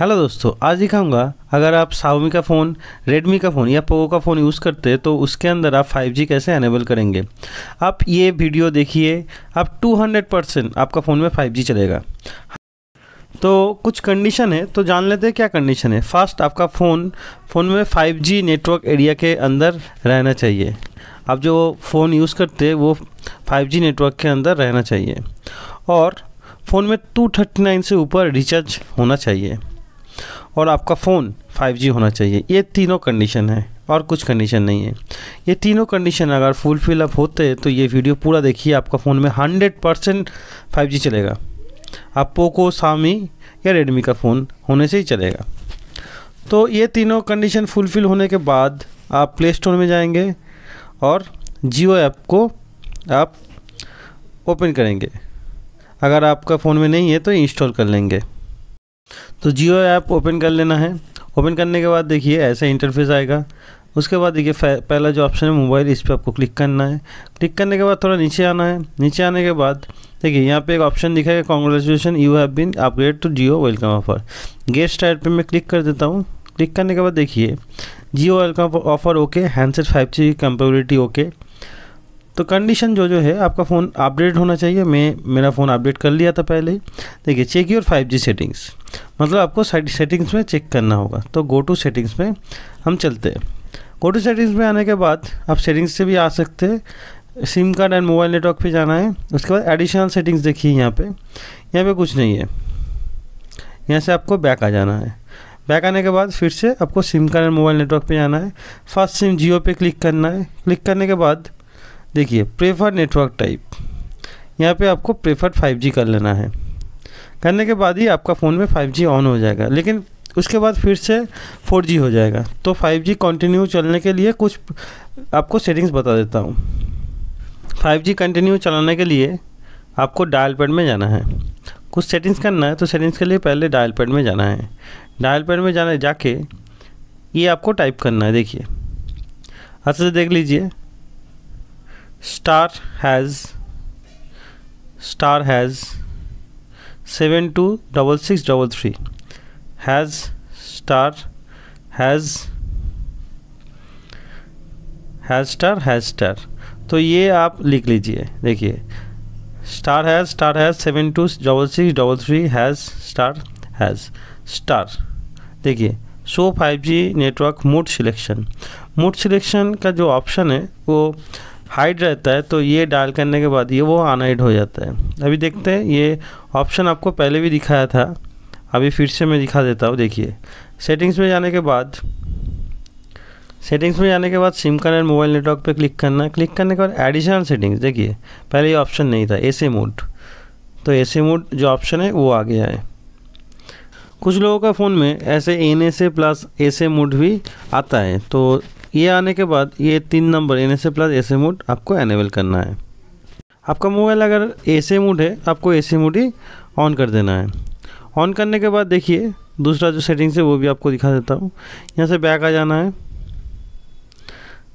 hello दोस्तों आज दिखाऊंगा अगर आप सावमी का फ़ोन रेडमी का फ़ोन या पोको का फ़ोन यूज़ करते हैं तो उसके अंदर आप 5G कैसे अनेबल करेंगे आप ये वीडियो देखिए आप 200 परसेंट आपका फ़ोन में 5G चलेगा तो कुछ कंडीशन है तो जान लेते हैं क्या कंडीशन है फर्स्ट आपका फ़ोन फ़ोन में 5G नेटवर्क एरिया के अंदर रहना चाहिए आप जो फ़ोन यूज़ करते वो फाइव नेटवर्क के अंदर रहना चाहिए और फ़ोन में 239 से ऊपर रिचार्ज होना चाहिए और आपका फ़ोन 5G होना चाहिए ये तीनों कंडीशन है और कुछ कंडीशन नहीं है ये तीनों कंडीशन अगर फुलफिल अप होते तो ये वीडियो पूरा देखिए आपका फ़ोन में 100 परसेंट फाइव चलेगा आप पोको सामी या रेडमी का फ़ोन होने से ही चलेगा तो ये तीनों कंडीशन फुलफिल होने के बाद आप प्ले स्टोर में जाएंगे और जियो ऐप को आप ओपन करेंगे अगर आपका फ़ोन में नहीं है तो इंस्टॉल कर लेंगे तो जियो ऐप ओपन कर लेना है ओपन करने के बाद देखिए ऐसा इंटरफेस आएगा उसके बाद देखिए पहला जो ऑप्शन है मोबाइल इस पर आपको क्लिक करना है क्लिक करने के बाद थोड़ा नीचे आना है नीचे आने के बाद देखिए यहाँ पे एक ऑप्शन दिखाएगा congratulation you have been upgrade to Jio welcome offer get started पे मैं क्लिक कर देता हूँ क्लिक करने के बाद देखिए Jio welcome offer okay handset five G compatibility okay तो कंडीशन जो जो है आपका फ़ोन अपडेट होना चाहिए मैं मेरा फ़ोन अपडेट कर लिया था पहले ही देखिए check your five G settings मतलब आपको सेटिंग्स में चेक करना होगा तो गो टू सेटिंग्स में हम चलते हैं गो टू सेटिंग्स में आने के बाद आप सेटिंग्स से भी आ सकते हैं sim card and mobile network पे जाना है उसके बाद एडिशनल सेटिंग्स देखिए यहाँ पे यहाँ पे कुछ नहीं है यहाँ से आपको बैक आ जाना है बैक आने के बाद फिर से आपको sim card and mobile network पर जाना है फर्स्ट सिम जियो पर क्लिक करना है क्लिक करने के बाद देखिए प्रेफर्ड नेटवर्क टाइप यहाँ पे आपको प्रेफर्ड 5G कर लेना है करने के बाद ही आपका फ़ोन में 5G ऑन हो जाएगा लेकिन उसके बाद फिर से 4G हो जाएगा तो 5G कंटिन्यू चलने के लिए कुछ आपको सेटिंग्स बता देता हूँ 5G कंटिन्यू चलाने के लिए आपको डायल पैड में जाना है कुछ सेटिंग्स करना है तो सेटिंग्स के लिए पहले डायल पैड में जाना है डायल पैड में जाना जाके ये आपको टाइप करना है देखिए अच्छे से देख लीजिए star hash star hash seven two double six double three hash star hash hash star hash star तो ये आप लिख लीजिए देखिए star hash star hash seven two double six double three hash star hash star देखिए show five G network mode selection mode selection का जो option है वो हाइड रहता है तो ये डायल करने के बाद ये वो अनहाइड हो जाता है अभी देखते हैं ये ऑप्शन आपको पहले भी दिखाया था अभी फिर से मैं दिखा देता हूँ देखिए सेटिंग्स में जाने के बाद सेटिंग्स में जाने के बाद सिम कार्ड मोबाइल नेटवर्क पे क्लिक करना क्लिक करने के बाद एडिशनल सेटिंग्स देखिए पहले ये ऑप्शन नहीं था एसी मोड तो एसी मोड जो ऑप्शन है वो आ गया है कुछ लोगों का फ़ोन में ऐसे N S A plus S A mode भी आता है तो ये आने के बाद ये तीन नंबर N S A plus S A mode आपको एनेबल करना है आपका मोबाइल अगर ए से मोड है आपको ए से मोड ही ऑन कर देना है ऑन करने के बाद देखिए दूसरा जो सेटिंग्स है वो भी आपको दिखा देता हूँ यहाँ से बैक आ जाना है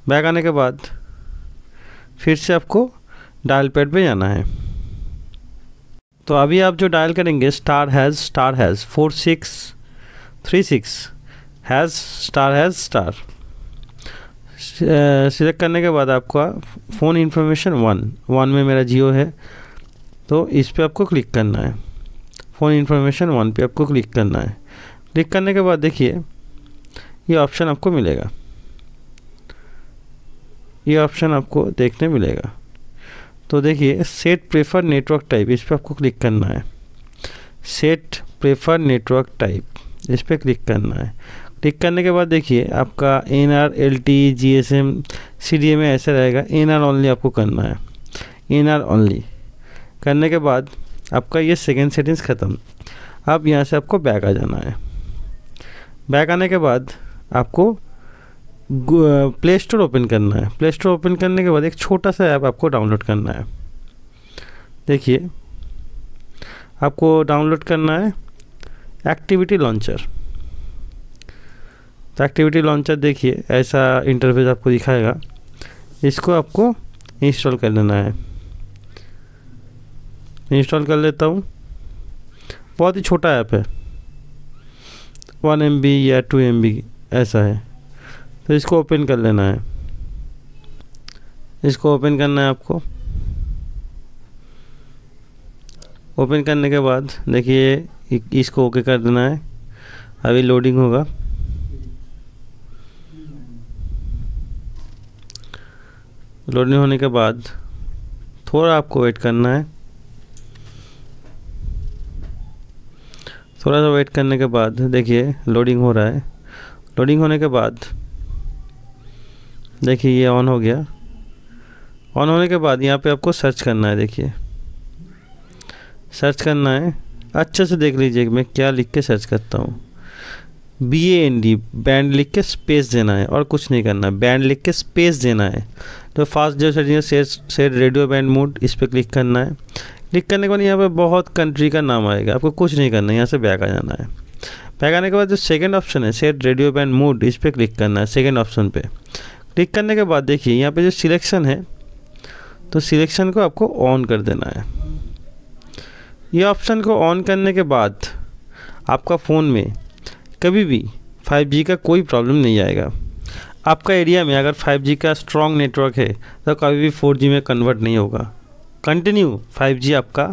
बैक आने के बाद फिर से आपको डायल पैड पे जाना है तो अभी आप जो डायल करेंगे star hash star hash four six three six hash star hash star select करने के बाद आपका फ़ोन इन्फॉर्मेशन वन वन में मेरा जियो है तो इस पर आपको क्लिक करना है फ़ोन इन्फॉर्मेशन वन पे आपको क्लिक करना है क्लिक करने के बाद देखिए ये ऑप्शन आपको मिलेगा ये ऑप्शन आपको देखने मिलेगा तो देखिए सेट प्रेफर नेटवर्क टाइप इस पर आपको क्लिक करना है सेट प्रेफर नेटवर्क टाइप इस पर क्लिक करना है टिक करने के बाद देखिए आपका N R L T G S M C D M ऐसा रहेगा एन आर ओनली आपको करना है एन आर ओनली करने के बाद आपका ये सेकेंड सेटिंग्स ख़त्म अब यहाँ से आपको बैक आ जाना है बैक आने के बाद आपको प्ले स्टोर ओपन करना है प्ले स्टोर ओपन करने के बाद एक छोटा सा ऐप आपको डाउनलोड करना है देखिए आपको डाउनलोड करना है एक्टिविटी लॉन्चर तो एक्टिविटी लॉन्चर देखिए ऐसा इंटरफेस आपको दिखाएगा इसको आपको इंस्टॉल कर लेना है इंस्टॉल कर लेता हूँ बहुत ही छोटा ऐप है वन एम या टू एम ऐसा है तो इसको ओपन कर लेना है इसको ओपन करना है आपको ओपन करने के बाद देखिए इसको ओके कर देना है अभी लोडिंग होगा लोडिंग होने के बाद थोड़ा आपको वेट करना है थोड़ा सा वेट करने के बाद देखिए लोडिंग हो रहा है लोडिंग होने के बाद देखिए ये ऑन हो गया ऑन होने के बाद यहाँ पे आपको सर्च करना है देखिए सर्च करना है अच्छे से देख लीजिए मैं क्या लिख के सर्च करता हूँ B A N D band लिख के स्पेस देना है और कुछ नहीं करना बैंड लिख के स्पेस देना है तो फास्ट जो searching set radio band mode इस पर क्लिक करना है क्लिक करने के बाद यहाँ पर बहुत कंट्री का नाम आएगा आपको कुछ नहीं करना है यहाँ से बैक आ जाना है बैक आने के बाद जो सेकेंड ऑप्शन है सेट रेडियो बैंड मोड इस पर क्लिक करना है सेकेंड ऑप्शन पर क्लिक करने के बाद देखिए यहाँ पर जो सिलेक्शन है तो सिलेक्शन को आपको ऑन कर देना है ये ऑप्शन को ऑन करने के बाद आपका फ़ोन में कभी भी 5G का कोई प्रॉब्लम नहीं आएगा आपका एरिया में अगर 5G का स्ट्रॉन्ग नेटवर्क है तो कभी भी 4G में कन्वर्ट नहीं होगा कंटिन्यू 5G आपका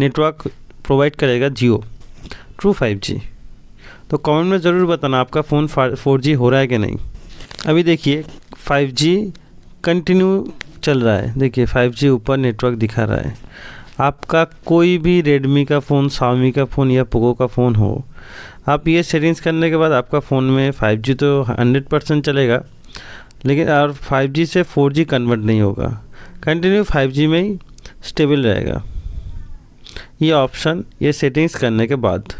नेटवर्क प्रोवाइड करेगा जियो ट्रू 5G तो कमेंट में ज़रूर बताना आपका फ़ोन 4G हो रहा है कि नहीं अभी देखिए 5G कंटिन्यू चल रहा है देखिए 5G ऊपर नेटवर्क दिखा रहा है आपका कोई भी रेडमी का फ़ोन सावमी का फ़ोन या पोगो का फ़ोन हो आप ये सेटिंग्स करने के बाद आपका फ़ोन में 5G तो 100 परसेंट चलेगा लेकिन और 5G से 4G कन्वर्ट नहीं होगा कंटिन्यू 5G में ही स्टेबल रहेगा ये ऑप्शन ये सेटिंग्स करने के बाद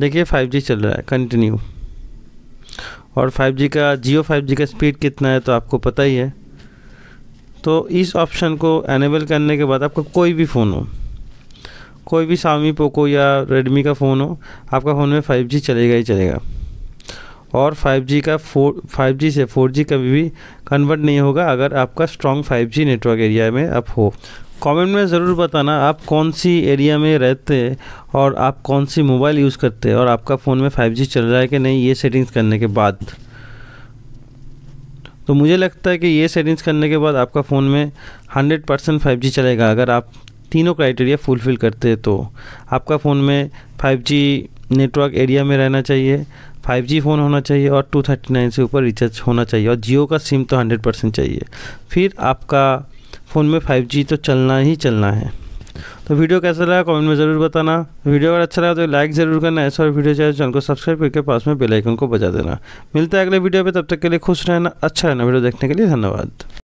देखिए 5G चल रहा है कंटिन्यू और 5G का जियो 5G का स्पीड कितना है तो आपको पता ही है तो इस ऑप्शन को एनेबल करने के बाद आपका कोई भी फ़ोन हो कोई भी शामी पोको या रेडमी का फ़ोन हो आपका फ़ोन में 5G चलेगा ही चलेगा और 5G का फोर 5G से 4G कभी भी कन्वर्ट नहीं होगा अगर आपका स्ट्रॉन्ग 5G नेटवर्क एरिया में आप हो कमेंट में ज़रूर बताना आप कौन सी एरिया में रहते हैं और आप कौन सी मोबाइल यूज़ करते हैं और आपका फ़ोन में 5G चल रहा है कि नहीं ये सेटिंग्स करने के बाद तो मुझे लगता है कि ये सेटिंग्स करने के बाद आपका फ़ोन में 100 परसेंट फाइव चलेगा अगर आप तीनों क्राइटेरिया फुलफ़िल करते हैं तो आपका फ़ोन में 5G नेटवर्क एरिया में रहना चाहिए 5G फ़ोन होना चाहिए और 239 से ऊपर रिचार्ज होना चाहिए और जियो का सिम तो 100 परसेंट चाहिए फिर आपका फ़ोन में 5G तो चलना ही चलना है तो वीडियो कैसा लगा कमेंट में ज़रूर बताना वीडियो अगर अच्छा लगा तो लाइक ज़रूर करना ऐसा और वीडियो चाहिए तो चैनल को सब्सक्राइब करके पास में बेलाइकन को बजा देना मिलता है अगले वीडियो पर तब तक के लिए खुश रहना अच्छा रहना वीडियो देखने के लिए धन्यवाद